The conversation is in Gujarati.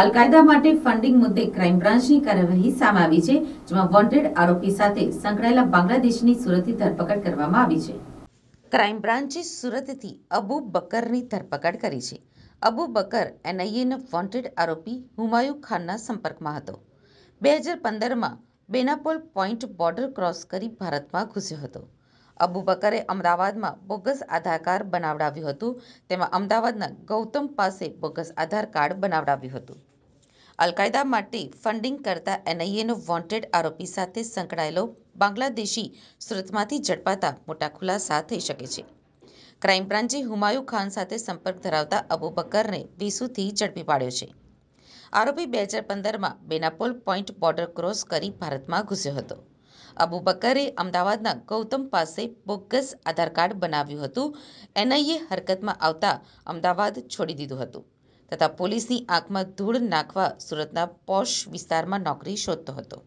અલકાયદા માટે ફંડિંગ મુદ્દે ક્રાઇમ બ્રાન્ચની કાર્યવાહી સામે આવી છે જેમાં વોન્ટેડ આરોપી સાથે સંકળાયેલા બાંગ્લાદેશની સુરતથી ધરપકડ કરવામાં આવી છે ક્રાઇમ બ્રાન્ચે સુરતથી અબુ બકરની ધરપકડ કરી છે અબુ બકર એનઆઈએનો વોન્ટેડ આરોપી હુમાયુ ખાનના સંપર્કમાં હતો બે હજાર પંદરમાં બેનાપોલ પોઈન્ટ બોર્ડર ક્રોસ કરી ભારતમાં ઘૂસ્યો હતો અબુ બકરે અમદાવાદમાં બોગસ આધાર કાર્ડ બનાવડાવ્યું હતું તેમાં અમદાવાદના ગૌતમ પાસે બોગસ આધાર કાર્ડ બનાવડાવ્યું હતું અલકાયદા માટે ફંડિંગ કરતા એનઆઈએનો વોન્ટેડ આરોપી સાથે સંકળાયેલો બાંગ્લાદેશી સુરતમાંથી ઝડપાતા મોટા ખુલાસા થઈ શકે છે ક્રાઇમ બ્રાન્ચે હુમાયુ ખાન સાથે સંપર્ક ધરાવતા અબુ બકરને વેસુથી ઝડપી પાડ્યો છે આરોપી બે હજાર પંદરમાં બેનાપોલ પોઈન્ટ બોર્ડર ક્રોસ કરી ભારતમાં ઘૂસ્યો હતો અબુબકરે અમદાવાદના ગૌતમ પાસે બોગસ આધાર કાર્ડ બનાવ્યું હતું એનઆઈએ હરકતમાં આવતા અમદાવાદ છોડી દીધું હતું તથા પોલીસની આંખમાં ધૂળ નાખવા સુરતના પોશ વિસ્તારમાં નોકરી શોધતો હતો